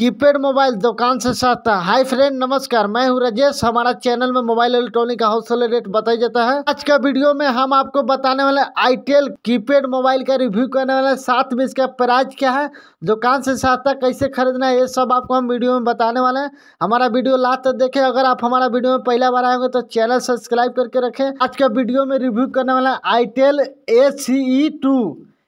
keypad mobile दुकान से सस्ता हाय फ्रेंड नमस्कार मैं हूं राजेश हमारा चैनल में मोबाइल इलेक्ट्रॉनिक का होलसेल रेट बताया जाता है आज का वीडियो में हम आपको बताने वाले आईटेल कीपैड मोबाइल का रिव्यू करने वाले साथ में इसका प्राइस क्या है दुकान से सस्ता कैसे खरीदना है ये सब आपको हम वीडियो में बताने वाले हैं हमारा वीडियो लास्ट तक देखें अगर आप हमारा वीडियो में पहला बार आएंगे तो चैनल सब्सक्राइब करके रखें आज का वीडियो में रिव्यू करने वाला itel A C E to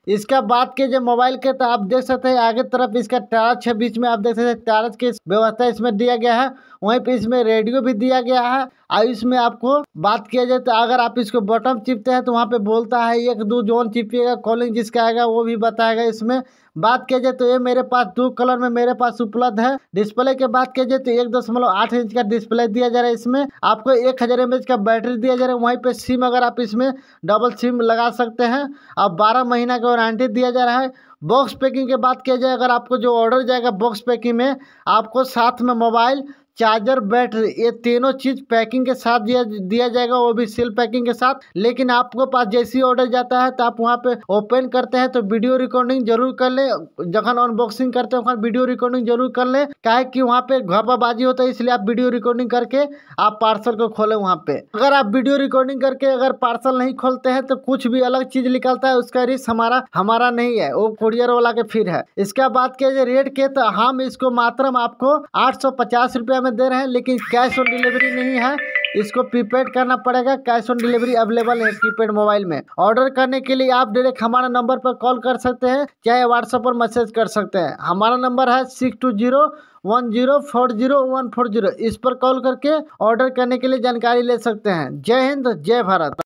इसका बात के जो मोबाइल के तो आप देख सकते हैं आगे तरफ इसका टार्च है बीच में आप देख सकते हैं टार्च की व्यवस्था इसमें दिया गया है वहीं पे इसमें रेडियो भी दिया गया है और इसमें आपको बात किया जाए तो अगर आप इसको बटन चिपते हैं तो वहाँ पे बोलता है एक दो जोन चिपिएगा कॉलिंग जिसका आएगा वो भी बताएगा इसमें बात किया जाए तो ये मेरे पास दो कलर में मेरे पास उपलब्ध है डिस्प्ले के बात किया जाए तो एक दशमलव आठ इंच का डिस्प्ले दिया जा रहा है इसमें आपको एक हज़ार एम का बैटरी दिया जा रहा है वहीं पर सिम अगर आप इसमें डबल सिम लगा सकते हैं और बारह महीना का वारंटी दिया जा रहा है बॉक्स पैकिंग की बात किया जाए अगर आपको जो ऑर्डर जाएगा बॉक्स पैकिंग में आपको साथ में मोबाइल चार्जर बैटरी ये तीनों चीज़ पैकिंग के साथ दिया दिया जाएगा वो भी सील पैकिंग के साथ लेकिन आपके पास जैसे ही ऑर्डर जाता है तो आप वहाँ पे ओपन करते हैं तो वीडियो रिकॉर्डिंग जरूर कर ले जखन अनबॉक्सिंग करते हैं वीडियो रिकॉर्डिंग जरूर कर ले है कि वहाँ पे घापाबाजी होता है इसलिए आप वीडियो रिकॉर्डिंग करके आप पार्सल को खोले वहाँ पे अगर आप वीडियो रिकॉर्डिंग करके अगर पार्सल नहीं खोलते हैं तो कुछ भी अलग चीज निकलता है उसका रिस्क हमारा हमारा नहीं है वो कुरियर वाला के फिर है इसका बात किया जाए रेट के तो हम इसको मात्र आपको आठ सौ पचास रुपया में दे रहे हैं लेकिन कैश ऑन डिलीवरी नहीं है इसको प्रीपेड करना पड़ेगा कैश ऑन डिलीवरी अवेलेबल है प्रीपेड मोबाइल में ऑर्डर करने के लिए आप डायरेक्ट हमारा नंबर पर कॉल कर सकते हैं चाहे व्हाट्सएप पर मैसेज कर सकते हैं हमारा नंबर है six two zero one zero four zero one four zero इस पर कॉल करके ऑर्डर करने के लिए जानकारी ले सकते हैं जय हिंद जय भारत